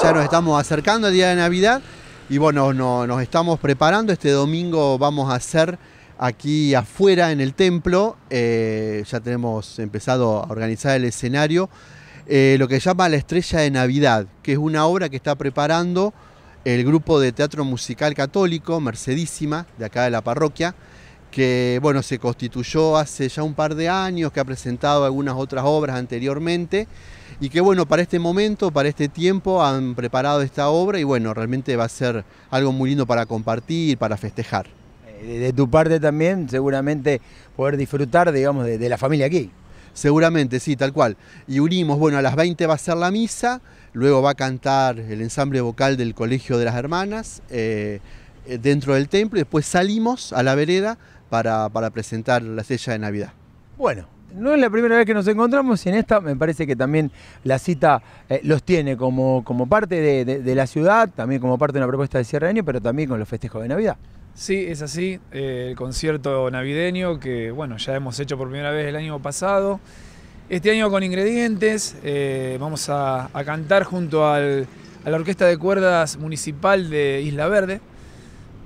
Ya nos estamos acercando al día de Navidad y bueno, nos estamos preparando. Este domingo vamos a hacer aquí afuera en el templo, eh, ya tenemos empezado a organizar el escenario, eh, lo que llama La Estrella de Navidad, que es una obra que está preparando el grupo de teatro musical católico Mercedísima, de acá de la parroquia que bueno, se constituyó hace ya un par de años, que ha presentado algunas otras obras anteriormente y que bueno, para este momento, para este tiempo han preparado esta obra y bueno, realmente va a ser algo muy lindo para compartir, para festejar. Eh, de tu parte también, seguramente poder disfrutar, digamos, de, la familia aquí. Seguramente, sí, tal cual. Y unimos, bueno, a las 20 va a ser la misa, luego va a cantar el ensamble vocal del Colegio de las Hermanas eh, eh, dentro del templo, y después salimos a la vereda para, presentar la sella de Navidad. Bueno, no es la primera vez que nos encontramos y en esta me parece que también la cita eh, los tiene como, parte de, la ciudad, también como parte de una propuesta de cierre de año, pero también con los festejos de Navidad. Sí, es así, eh, el concierto navideño que bueno, ya hemos hecho por primera vez el año pasado. Este año con ingredientes, eh, vamos a, cantar junto a la Orquesta de Cuerdas Municipal de Isla Verde,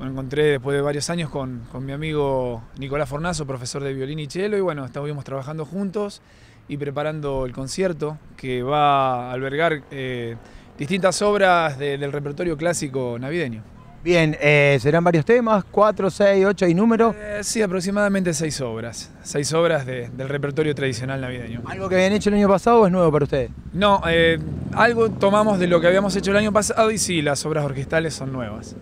me encontré después de varios años con, mi amigo Nicolás Fornazo, profesor de violín y cello, y bueno, estuvimos trabajando juntos y preparando el concierto que va a albergar eh, distintas obras del repertorio clásico navideño. Bien, eh, ¿serán varios temas? ¿Cuatro, seis, ocho y número? Eh, sí, aproximadamente seis obras. Seis obras del repertorio tradicional navideño. ¿Algo que habían hecho el año pasado o es nuevo para ustedes? No, algo tomamos de lo que habíamos hecho el año pasado y sí, las obras orquestales son nuevas.